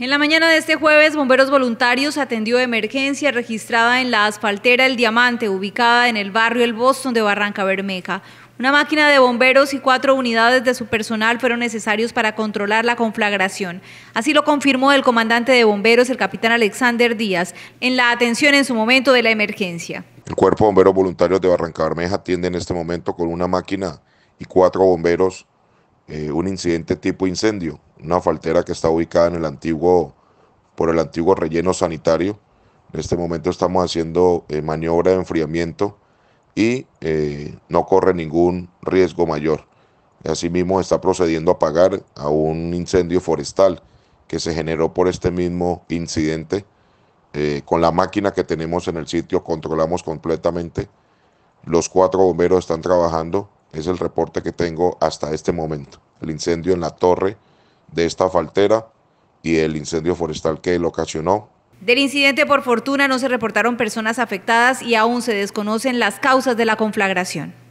En la mañana de este jueves, Bomberos Voluntarios atendió emergencia registrada en la asfaltera El Diamante, ubicada en el barrio El Boston de Barranca Bermeja. Una máquina de bomberos y cuatro unidades de su personal fueron necesarios para controlar la conflagración. Así lo confirmó el comandante de bomberos, el capitán Alexander Díaz, en la atención en su momento de la emergencia. El Cuerpo de Bomberos Voluntarios de Barranca Bermeja atiende en este momento con una máquina y cuatro bomberos eh, un incidente tipo incendio una faltera que está ubicada en el antiguo, por el antiguo relleno sanitario. En este momento estamos haciendo eh, maniobra de enfriamiento y eh, no corre ningún riesgo mayor. Asimismo, está procediendo a apagar a un incendio forestal que se generó por este mismo incidente. Eh, con la máquina que tenemos en el sitio controlamos completamente. Los cuatro bomberos están trabajando. Es el reporte que tengo hasta este momento. El incendio en la torre de esta faltera y el incendio forestal que lo ocasionó. Del incidente, por fortuna, no se reportaron personas afectadas y aún se desconocen las causas de la conflagración.